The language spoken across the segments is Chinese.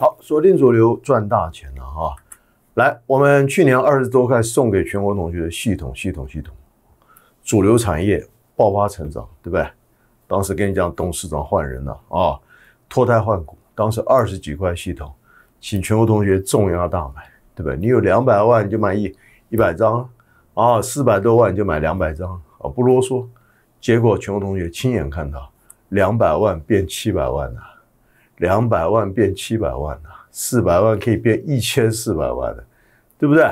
好，锁定主流赚大钱了哈！来，我们去年二十多块送给全国同学的系统，系统，系统，主流产业爆发成长，对不对？当时跟你讲董事长换人了啊，脱胎换骨。当时二十几块系统，请全国同学重压大买，对不对？你有两百万就买一一百张啊，四百多万就买两百张啊，不啰嗦。结果全国同学亲眼看到两百万变七百万了。两百万变七百万了，四百万可以变一千四百万的，对不对？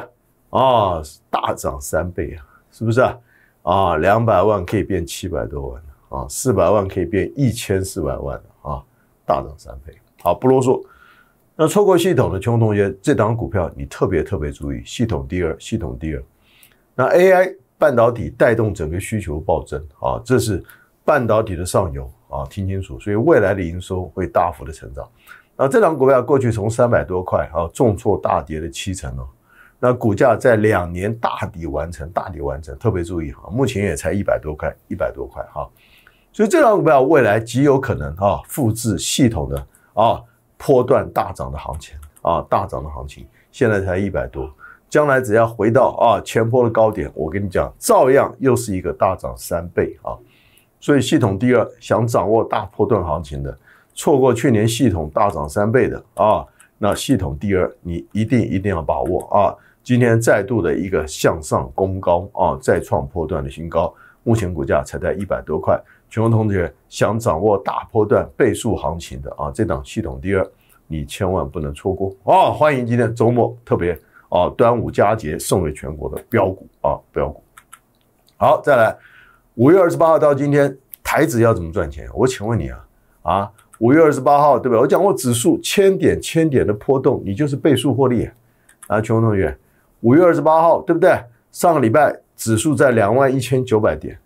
啊，大涨三倍啊，是不是啊？啊，两百万可以变七百多万啊，四百万可以变一千四百万啊，大涨三倍。好，不啰嗦。那错过系统的穷同学，这档股票你特别特别注意，系统第二，系统第二。那 AI 半导体带动整个需求暴增啊，这是半导体的上游。啊，听清楚，所以未来的营收会大幅的成长。那这张股票过去从三百多块啊，重挫大跌的七成哦。那股价在两年大底完成，大底完成，特别注意哈，目前也才一百多块，一百多块哈。所以这张股票未来极有可能啊，复制系统的啊，波段大涨的行情啊，大涨的行情。现在才一百多，将来只要回到啊前坡的高点，我跟你讲，照样又是一个大涨三倍啊。所以系统第二，想掌握大波段行情的，错过去年系统大涨三倍的啊，那系统第二，你一定一定要把握啊！今天再度的一个向上攻高啊，再创破段的新高，目前股价才在一百多块。全国同学想掌握大波段倍数行情的啊，这档系统第二，你千万不能错过哦！欢迎今天周末特别啊，端午佳节送给全国的标股啊，标股。好，再来。五月二十八号到今天，台子要怎么赚钱？我请问你啊，啊，五月二十八号对不对？我讲过，指数千点千点的波动，你就是倍数获利啊。全国同学，五月二十八号对不对？上个礼拜指数在两万一千九百点，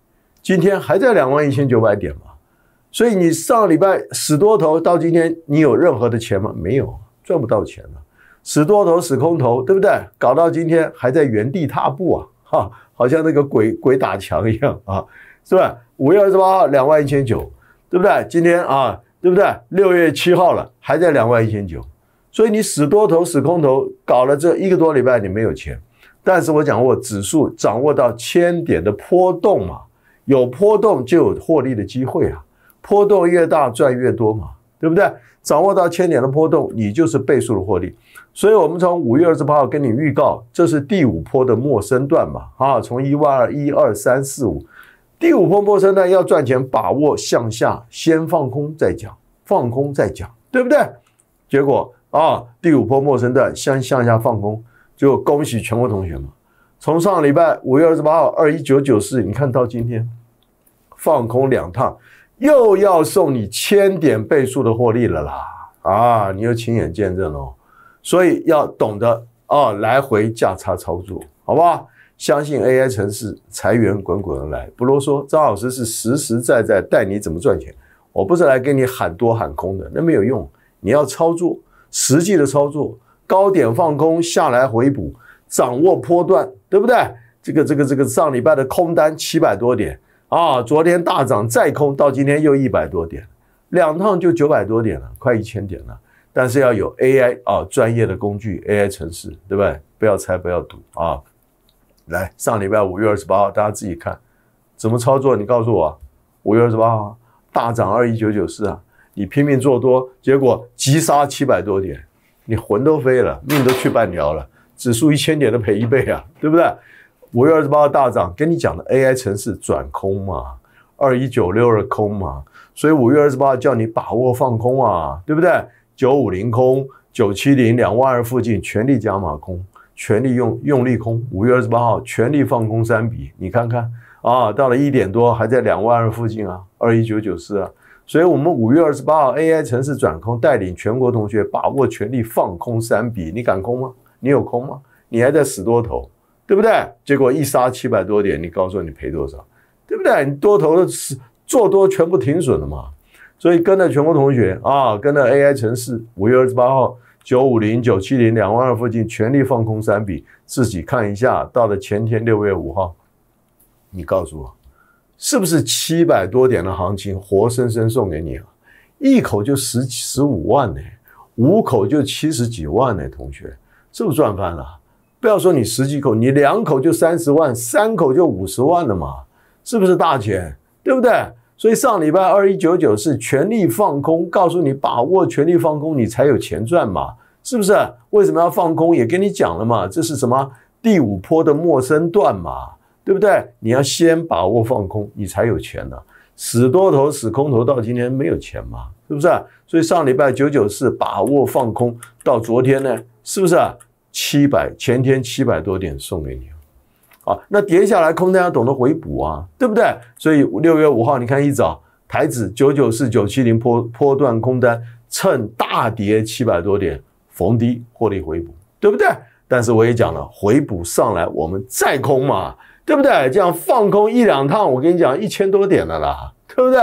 今天还在两万一千九百点嘛？所以你上个礼拜死多头到今天，你有任何的钱吗？没有，赚不到钱了。死多头死空头，对不对？搞到今天还在原地踏步啊。哈，好像那个鬼鬼打墙一样啊，是吧？五月二十八号两万一千九，对不对？今天啊，对不对？六月七号了，还在两万一千九，所以你死多头死空头搞了这一个多礼拜，你没有钱。但是我讲过，指数掌握到千点的波动嘛，有波动就有获利的机会啊，波动越大赚越多嘛，对不对？掌握到千点的波动，你就是倍数的获利。所以，我们从五月二十八号跟你预告，这是第五波的陌生段嘛？啊，从一万二、一二三四五，第五波陌生段要赚钱，把握向下，先放空再讲，放空再讲，对不对？结果啊，第五波陌生段先向下放空，就恭喜全国同学们，从上礼拜五月二十八号二一九九四，你看到今天放空两趟，又要送你千点倍数的获利了啦！啊，你又亲眼见证哦。所以要懂得哦，来回价差操作，好不好？相信 AI 城市财源滚滚而来。不如说，张老师是实实在在带你怎么赚钱。我不是来给你喊多喊空的，那没有用。你要操作，实际的操作，高点放空，下来回补，掌握波段，对不对？这个这个这个，上礼拜的空单七百多点啊，昨天大涨再空，到今天又一百多点，两趟就九百多点了，快一千点了。但是要有 AI 啊，专业的工具 AI 城市，对不对？不要猜，不要赌啊！来，上礼拜五月二十八号，大家自己看怎么操作。你告诉我，五月二十八号大涨二一九九四啊，你拼命做多，结果急杀七百多点，你魂都飞了，命都去半条了，指数一千点都赔一倍啊，对不对？五月二十八号大涨，跟你讲的 AI 城市转空嘛，二一九六二空嘛，所以五月二十八号叫你把握放空啊，对不对？九五零空，九七零两万二附近全力加码空，全力用用力空。五月二十八号全力放空三笔，你看看啊，到了一点多还在两万二附近啊，二一九九四啊。所以我们五月二十八号 AI 城市转空，带领全国同学把握全力放空三笔。你敢空吗？你有空吗？你还在死多头，对不对？结果一杀七百多点，你告诉我你赔多少，对不对？你多头是做多全部停损了嘛？所以跟着全国同学啊，跟着 AI 城市，五月二十八号九五零、九七零两万二附近全力放空三笔，自己看一下。到了前天六月五号，你告诉我，是不是七百多点的行情活生生送给你了？一口就十十五万呢，五口就七十几万呢，同学，是不是赚翻了？不要说你十几口，你两口就三十万，三口就五十万了嘛，是不是大钱？对不对？所以上礼拜二一九九是全力放空，告诉你把握全力放空，你才有钱赚嘛，是不是？为什么要放空？也跟你讲了嘛，这是什么第五波的陌生段嘛，对不对？你要先把握放空，你才有钱呢。死多头死空头到今天没有钱嘛，是不是？所以上礼拜九九是把握放空，到昨天呢，是不是？七百前天七百多点送给你。啊，那跌下来空单要懂得回补啊，对不对？所以六月五号你看一早台指九九四九七零波波段空单，趁大跌七百多点逢低获利回补，对不对？但是我也讲了，回补上来我们再空嘛，对不对？这样放空一两趟，我跟你讲一千多点了啦，对不对？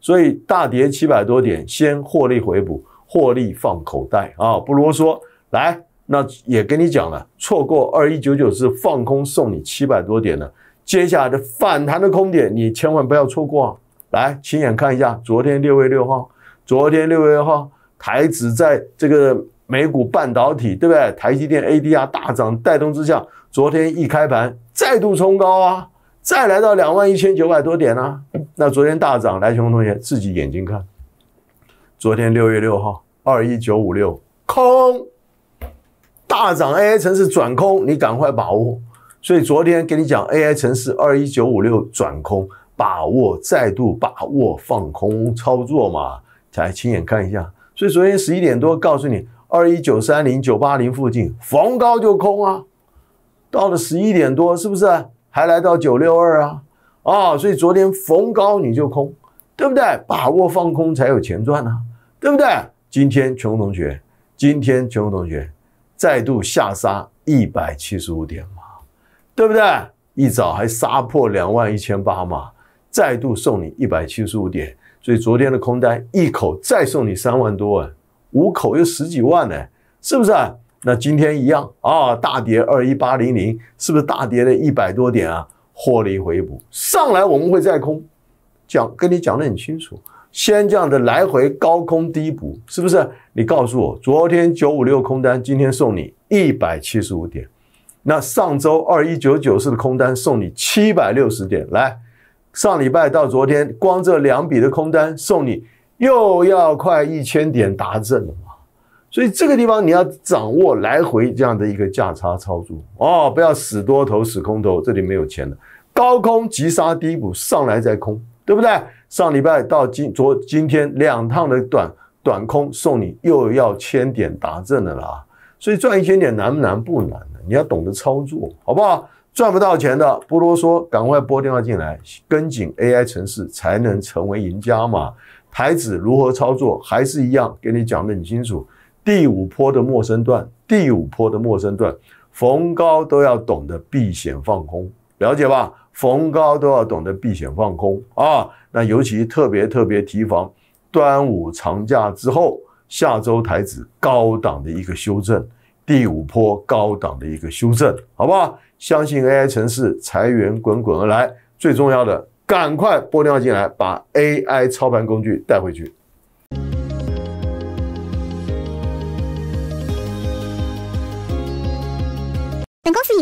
所以大跌七百多点先获利回补，获利放口袋啊，不啰嗦，来。那也跟你讲了，错过二一九九是放空送你七百多点的，接下来的反弹的空点你千万不要错过啊！来，亲眼看一下，昨天六月六号，昨天六月六号，台指在这个美股半导体，对不对？台积电 ADR 大涨带动之下，昨天一开盘再度冲高啊，再来到两万一千九百多点啊。那昨天大涨，来，熊同学自己眼睛看，昨天六月六号二一九五六空。大涨 AI 城市转空，你赶快把握。所以昨天给你讲 AI 城市二一九五六转空，把握再度把握放空操作嘛，才亲眼看一下。所以昨天十一点多告诉你二一九三零九八零附近逢高就空啊。到了十一点多是不是还来到九六二啊？啊，所以昨天逢高你就空，对不对？把握放空才有钱赚呢，对不对？今天全红同学，今天全红同学。再度下杀一百七十五点嘛，对不对？一早还杀破两万一千八嘛，再度送你一百七十五点，所以昨天的空单一口再送你三万多，五口又十几万呢，是不是？那今天一样啊，大跌二一八零零，是不是大跌了一百多点啊？获利回补上来，我们会再空，讲跟你讲的很清楚。先这样的来回高空低补，是不是？你告诉我，昨天九五六空单，今天送你一百七十五点；那上周二一九九四的空单送你七百六十点。来，上礼拜到昨天，光这两笔的空单送你又要快一千点达阵了嘛。所以这个地方你要掌握来回这样的一个价差操作哦，不要死多头死空头，这里没有钱的，高空急杀低补，上来再空，对不对？上礼拜到今昨今天两趟的短短空送你又要千点达阵的啦。所以赚一千点难不难？不难的，你要懂得操作，好不好？赚不到钱的，不啰嗦，赶快拨电话进来跟紧 AI 城市，才能成为赢家嘛！台子如何操作，还是一样给你讲的很清楚。第五波的陌生段，第五波的陌生段，逢高都要懂得避险放空，了解吧？逢高都要懂得避险放空啊！那尤其特别特别提防端午长假之后下周台指高档的一个修正，第五波高档的一个修正，好不好？相信 AI 城市财源滚滚而来。最重要的，赶快拨电话进来，把 AI 操盘工具带回去。